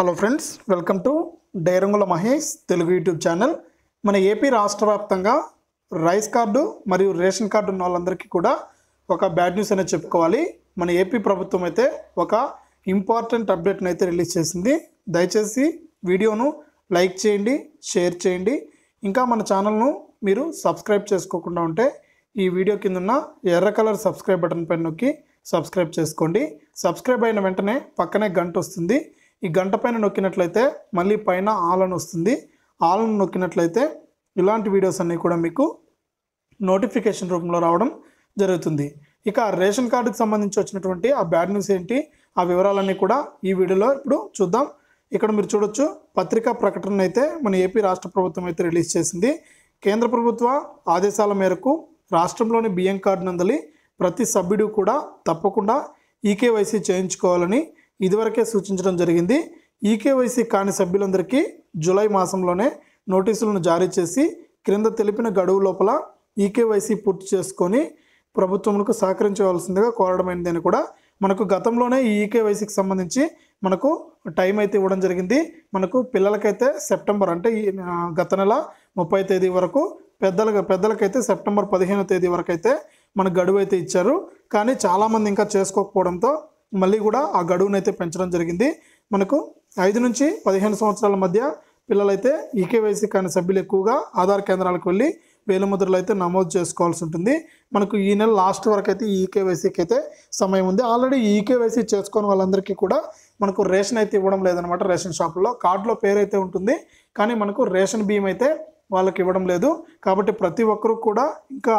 hello friends welcome to డైరంగుల Mahesh Telugu YouTube channel మన AP రాష్ట్ర వ్యాప్తంగా రైస్ కార్డు మరియు రేషన్ కార్డు ఉన్న వాళ్ళందరికీ కూడా ఒక బ్యాడ్ న్యూస్ అనేది చెప్పుకోవాలి మన ఏపీ ప్రభుత్వం అయితే ఒక ఇంపార్టెంట్ అప్డేట్ని అయితే రిలీజ్ చేసింది దయచేసి వీడియోను లైక్ చేయండి షేర్ చేయండి ఇంకా మన ఛానల్ను మీరు సబ్స్క్రైబ్ చేసుకోకుండా ఉంటే ఈ వీడియో ఉన్న ఎర్ర కలర్ సబ్స్క్రైబ్ బటన్ పైన నొక్కి సబ్స్క్రైబ్ చేసుకోండి సబ్స్క్రైబ్ అయిన వెంటనే పక్కనే గంట వస్తుంది ఈ గంట పైన నొక్కినట్లయితే మళ్ళీ పైన ఆలన్ వస్తుంది ఆలను నొక్కినట్లయితే ఇలాంటి వీడియోస్ అన్నీ కూడా మీకు నోటిఫికేషన్ రూపంలో రావడం జరుగుతుంది ఇక రేషన్ కార్డుకు సంబంధించి వచ్చినటువంటి ఆ బ్యాడ్ న్యూస్ ఏంటి ఆ వివరాలన్నీ కూడా ఈ వీడియోలో ఇప్పుడు చూద్దాం ఇక్కడ మీరు చూడొచ్చు పత్రికా ప్రకటన అయితే మన ఏపీ రాష్ట్ర ప్రభుత్వం అయితే రిలీజ్ చేసింది కేంద్ర ప్రభుత్వ ఆదేశాల మేరకు రాష్ట్రంలోని బియ్యం కార్డు నందలి ప్రతి సభ్యుడు కూడా తప్పకుండా ఈకేవైసీ చేయించుకోవాలని ఇదివరకే సూచించడం జరిగింది ఈకేవైసీ కాని సభ్యులందరికీ జూలై మాసంలోనే నోటీసులను జారీ చేసి క్రింద తెలిపిన గడువు లోపల ఈకేవైసీ పూర్తి చేసుకొని ప్రభుత్వములకు సహకరించవలసిందిగా కోరడమైనదని కూడా మనకు గతంలోనే ఈ ఈకేవైసీకి సంబంధించి మనకు టైం అయితే ఇవ్వడం జరిగింది మనకు పిల్లలకైతే సెప్టెంబర్ అంటే గత నెల ముప్పై తేదీ వరకు పెద్దల పెద్దలకైతే సెప్టెంబర్ పదిహేనో తేదీ వరకు అయితే మన గడువు అయితే ఇచ్చారు కానీ చాలామంది ఇంకా చేసుకోకపోవడంతో మళ్ళీ కూడా ఆ గడువునైతే పెంచడం జరిగింది మనకు ఐదు నుంచి పదిహేను సంవత్సరాల మధ్య పిల్లలైతే ఈకేవైసీ కాని సభ్యులు ఎక్కువగా ఆధార్ కేంద్రాలకు వెళ్ళి వేలిముద్రలు అయితే నమోదు చేసుకోవాల్సి ఉంటుంది మనకు ఈ నెల లాస్ట్ వరకు అయితే ఈకేవైసీకి అయితే సమయం ఉంది ఆల్రెడీ ఈకేవైసీ చేసుకొని వాళ్ళందరికీ కూడా మనకు రేషన్ అయితే ఇవ్వడం లేదనమాట రేషన్ షాపుల్లో కార్డులో పేరు అయితే ఉంటుంది కానీ మనకు రేషన్ బియ్యం అయితే వాళ్ళకి ఇవ్వడం లేదు కాబట్టి ప్రతి ఒక్కరూ కూడా ఇంకా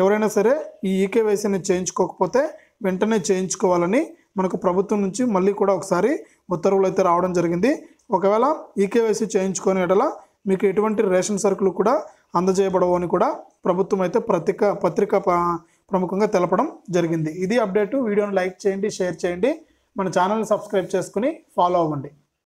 ఎవరైనా సరే ఈ ఈకేవైసీని చేయించుకోకపోతే వెంటనే చేయించుకోవాలని మనకు ప్రభుత్వం నుంచి మళ్ళీ కూడా ఒకసారి ఉత్తర్వులు అయితే రావడం జరిగింది ఒకవేళ ఈకేవైసీ చేయించుకొని ఎడల మీకు ఎటువంటి రేషన్ సరుకులు కూడా అందజేయబడవు అని కూడా ప్రభుత్వం అయితే పత్రిక పత్రిక ప్రముఖంగా తెలపడం జరిగింది ఇది అప్డేటు వీడియోను లైక్ చేయండి షేర్ చేయండి మన ఛానల్ని సబ్స్క్రైబ్ చేసుకుని ఫాలో అవ్వండి